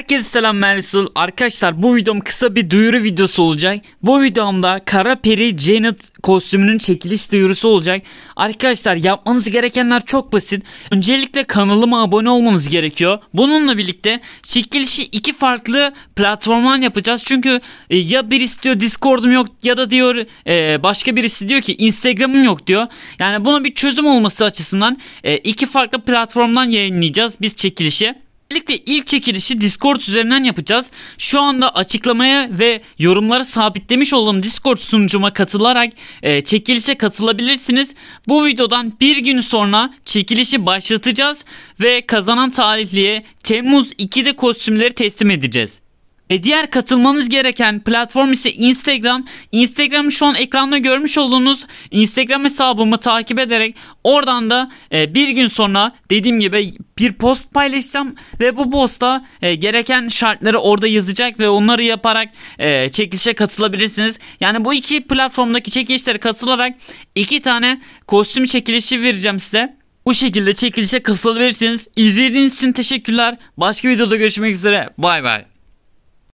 Herkese selam ben Resul. Arkadaşlar bu videom kısa bir duyuru videosu olacak. Bu videomda Kara Peri Janet kostümünün çekiliş duyurusu olacak. Arkadaşlar yapmanız gerekenler çok basit. Öncelikle kanalıma abone olmanız gerekiyor. Bununla birlikte çekilişi iki farklı platformdan yapacağız. Çünkü e, ya birisi diyor Discord'um yok ya da diyor e, başka birisi diyor ki Instagram'ım yok diyor. Yani buna bir çözüm olması açısından e, iki farklı platformdan yayınlayacağız biz çekilişi. Öncelikle ilk çekilişi Discord üzerinden yapacağız. Şu anda açıklamaya ve yorumlara sabitlemiş olduğum Discord sunucuma katılarak e, çekilişe katılabilirsiniz. Bu videodan bir gün sonra çekilişi başlatacağız ve kazanan talihliye Temmuz 2'de kostümleri teslim edeceğiz. Ve diğer katılmanız gereken platform ise Instagram. Instagram'ı şu an ekranda görmüş olduğunuz Instagram hesabımı takip ederek oradan da e, bir gün sonra dediğim gibi bir post paylaşacağım ve bu posta e, gereken şartları orada yazacak ve onları yaparak e, çekilişe katılabilirsiniz. Yani bu iki platformdaki çekilişlere katılarak iki tane kostüm çekilişi vereceğim size. Bu şekilde çekilişe katılabilirsiniz. İzlediğiniz için teşekkürler. Başka videoda görüşmek üzere. Bay bay.